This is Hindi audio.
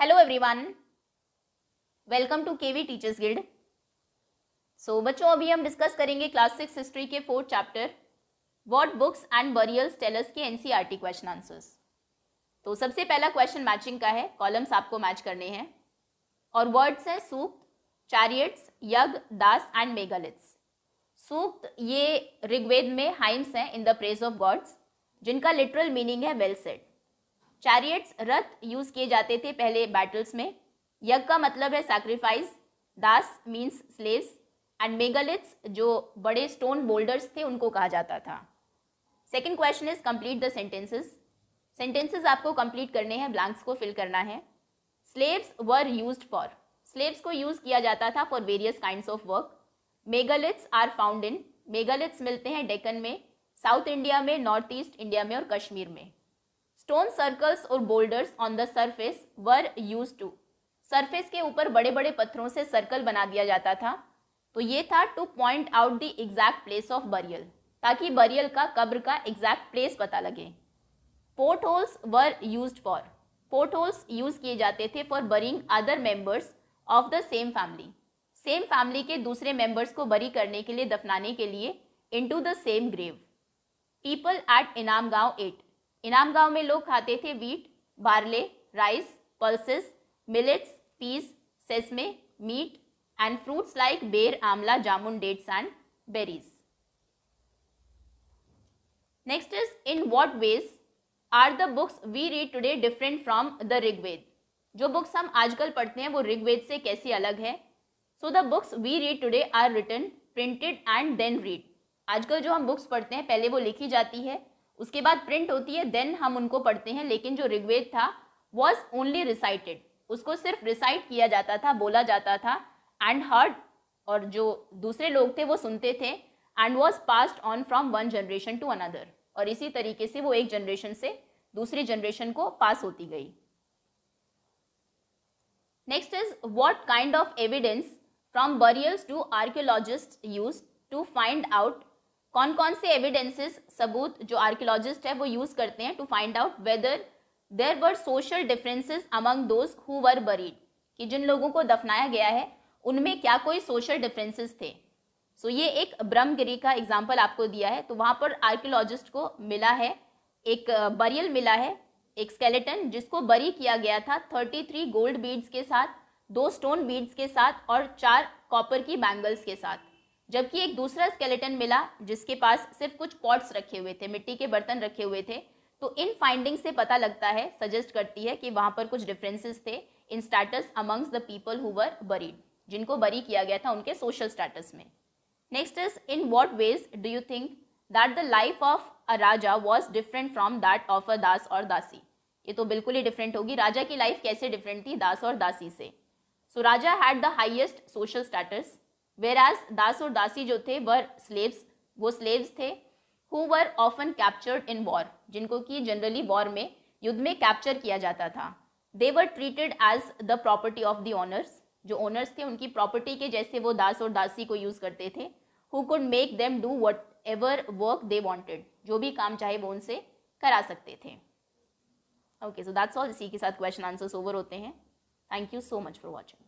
hello everyone welcome to KV teachers guild so बच्चों अभी हम डिस्कस करेंगे क्लास सिक्स हिस्ट्री के fourth chapter what books and burials tell us के एनसीईआरटी क्वेश्चन आंसर्स तो सबसे पहला क्वेश्चन मैचिंग का है कॉलम्स आपको मैच करने हैं और वर्ड्स हैं सूक्त चैरियट्स यज्ञ दास एंड मेगालिथ्स सूक्त ये ऋग्वेद में हाइम्स हैं in the praise of gods जिनका लिटरल मीनिंग है वेल सेट चैरियट्स रथ यूज किए जाते थे पहले बैटल्स में यज्ञ का मतलब है sacrifice dasa means slaves and megaliths जो बड़े स्टोन बोल्डर्स थे उनको कहा जाता था second question is complete the sentences sentences आपको कंप्लीट करने हैं ब्लैंक्स को फिल करना है slaves were use for slaves को यूज किया जाता था for various kind of work megaliths are found in megaliths मिलते हैं डेकन में साउथ इंडिया में नॉर्थ ईस्ट इंडिया में और कश्मीर में स्टोन सर्कल्स और boulders on the surface were use to surface के ऊपर बड़े बड़े पत्थरों से सर्कल बना दिया जाता था तो ये था to point out the exact place of burial ताकि बरियल का कब्र का एग्जैक्ट प्लेस पता लगे port holes were use for port holes use किए जाते थे for burying other members of the same family same family के दूसरे मेंबर्स को बरी करने के लिए दफनाने के लिए into the same grave people at Inamgaon at Inamgaon में लोग खाते थे wheat barley rice pulses millets peas sesame meat and fruits like ber amla jamun dates and berries next is in what ways are the books we read today different from the Rigveda जो बुक्स हम आजकल पढ़ते हैं वो ऋग्वेद से कैसी अलग है so the books we read today are written printed and then read आजकल जो हम बुक्स पढ़ते हैं पहले वो लिखी जाती है उसके बाद प्रिंट होती है देन हम उनको पढ़ते हैं लेकिन जो ऋग्वेद था वॉज ओनली रिसाइटेड उसको सिर्फ रिसाइट किया जाता था बोला जाता था एंड हर्ड और जो दूसरे लोग थे वो सुनते थे and was passed on from one generation to another और इसी तरीके से वो एक जनरेशन से दूसरी जनरेशन को पास होती गई next is what kind of evidence from burials to archaeologist use to find out कौन कौन से एविडेंसेस सबूत जो आर्कियोलॉजिस्ट है वो यूज करते हैं to find out whether there were social differences among those who were buried कि जिन लोगों को दफनाया गया है उनमें क्या कोई सोशल डिफरेंसेस थे सो so, ये एक ब्रह्मगिरी का एग्जाम्पल आपको दिया है तो वहाँ पर आर्कियोलॉजिस्ट को मिला है एक बरियल मिला है एक स्केलेटन जिसको बरी किया गया था 33 गोल्ड बीड्स के साथ दो स्टोन बीड्स के साथ और चार कॉपर की बैंगल्स के साथ जबकि एक दूसरा स्केलेटन मिला जिसके पास सिर्फ कुछ पॉट्स रखे हुए थे मिट्टी के बर्तन रखे हुए थे तो इन फाइंडिंग से पता लगता है सजेस्ट करती है कि वहाँ पर कुछ डिफरेंसेस थे in status amongst the people who were buried जिनको बरी किया गया था उनके सोशल स्टार्टस में next is in what ways do you think that the life of a raja was different from that of a dasa और दासी ये तो बिल्कुल ही डिफरेंट होगी राजा की लाइफ कैसे डिफरेंट थी दास और दासी से so raja had the highest social status whereas दास और दासी जो थे वर स्लेव्स वो स्लेव्स थे who were often captured in war जिनको कि जनरली वॉर में युद्ध में कैप्चर किया जाता था they were treated as the property of the owners जो ओनर्स थे उनकी प्रॉपर्टी के जैसे वो दास और दासी को यूज़ करते थे who could make them do whatever work they wanted जो भी काम चाहे वो उनसे करा सकते थे ओके सो दैट्स ऑल इसी के साथ क्वेश्चन आंसर्स ओवर होते हैं thank you so much for watching